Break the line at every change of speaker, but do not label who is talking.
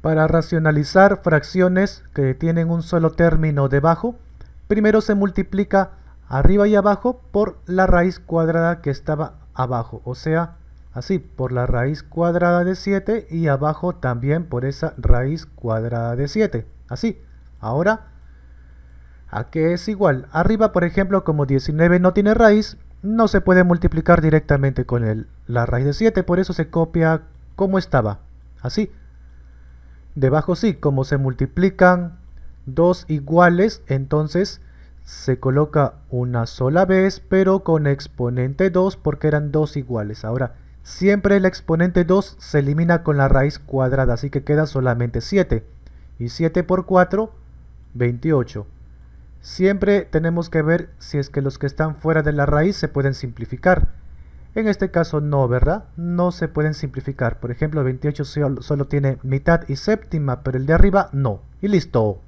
Para racionalizar fracciones que tienen un solo término debajo, primero se multiplica arriba y abajo por la raíz cuadrada que estaba abajo, o sea, así, por la raíz cuadrada de 7 y abajo también por esa raíz cuadrada de 7, así. Ahora, ¿a qué es igual? Arriba, por ejemplo, como 19 no tiene raíz, no se puede multiplicar directamente con la raíz de 7, por eso se copia como estaba, así. Debajo sí, como se multiplican dos iguales, entonces se coloca una sola vez, pero con exponente 2 porque eran dos iguales. Ahora, siempre el exponente 2 se elimina con la raíz cuadrada, así que queda solamente 7. Y 7 por 4, 28. Siempre tenemos que ver si es que los que están fuera de la raíz se pueden simplificar. En este caso no, ¿verdad? No se pueden simplificar. Por ejemplo, 28 solo, solo tiene mitad y séptima, pero el de arriba no. Y listo.